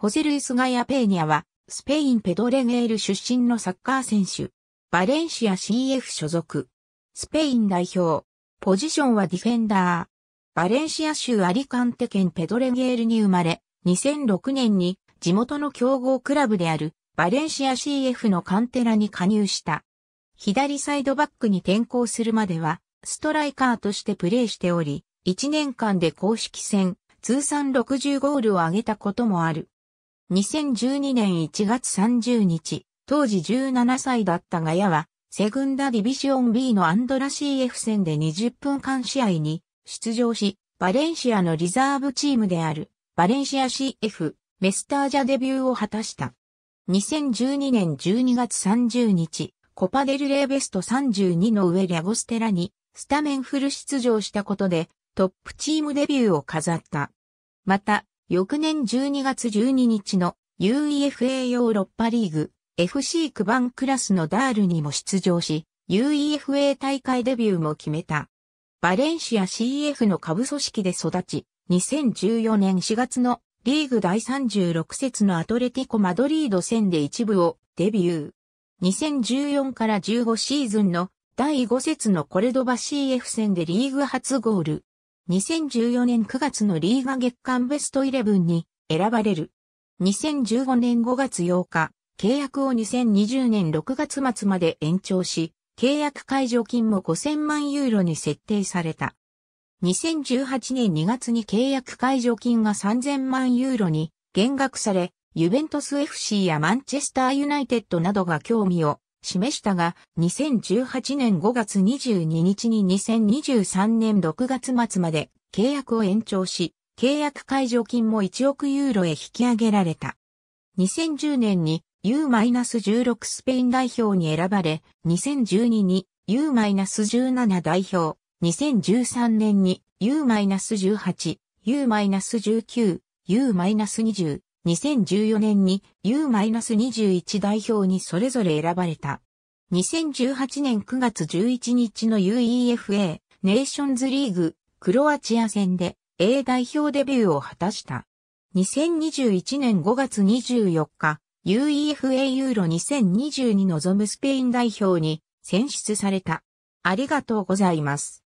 ホゼルイスガヤ・ペーニャは、スペインペドレゲール出身のサッカー選手。バレンシア CF 所属。スペイン代表。ポジションはディフェンダー。バレンシア州アリカンテ県ペドレゲールに生まれ、2006年に地元の強豪クラブであるバレンシア CF のカンテラに加入した。左サイドバックに転向するまでは、ストライカーとしてプレーしており、1年間で公式戦、通算60ゴールを挙げたこともある。2012年1月30日、当時17歳だったガヤは、セグンダディビシオン B のアンドラ CF 戦で20分間試合に出場し、バレンシアのリザーブチームである、バレンシア CF、メスタージャデビューを果たした。2012年12月30日、コパデルレーベスト32の上リャゴステラに、スタメンフル出場したことで、トップチームデビューを飾った。また、翌年12月12日の UEFA ヨーロッパリーグ FC クバンクラスのダールにも出場し、UEFA 大会デビューも決めた。バレンシア CF の下部組織で育ち、2014年4月のリーグ第36節のアトレティコ・マドリード戦で一部をデビュー。2014から15シーズンの第5節のコレドバ CF 戦でリーグ初ゴール。2014年9月のリーガ月間ベストイレブンに選ばれる。2015年5月8日、契約を2020年6月末まで延長し、契約解除金も5000万ユーロに設定された。2018年2月に契約解除金が3000万ユーロに減額され、ユベントス FC やマンチェスターユナイテッドなどが興味を示したが、2018年5月22日に2023年6月末まで契約を延長し、契約解除金も1億ユーロへ引き上げられた。2010年に U-16 スペイン代表に選ばれ、2012に U-17 代表、2013年に U-18、U-19、U-20、2014年に U-21 代表にそれぞれ選ばれた。2018年9月11日の UEFA ネーションズリーグクロアチア戦で A 代表デビューを果たした。2021年5月24日 UEFA ユーロ2020に臨むスペイン代表に選出された。ありがとうございます。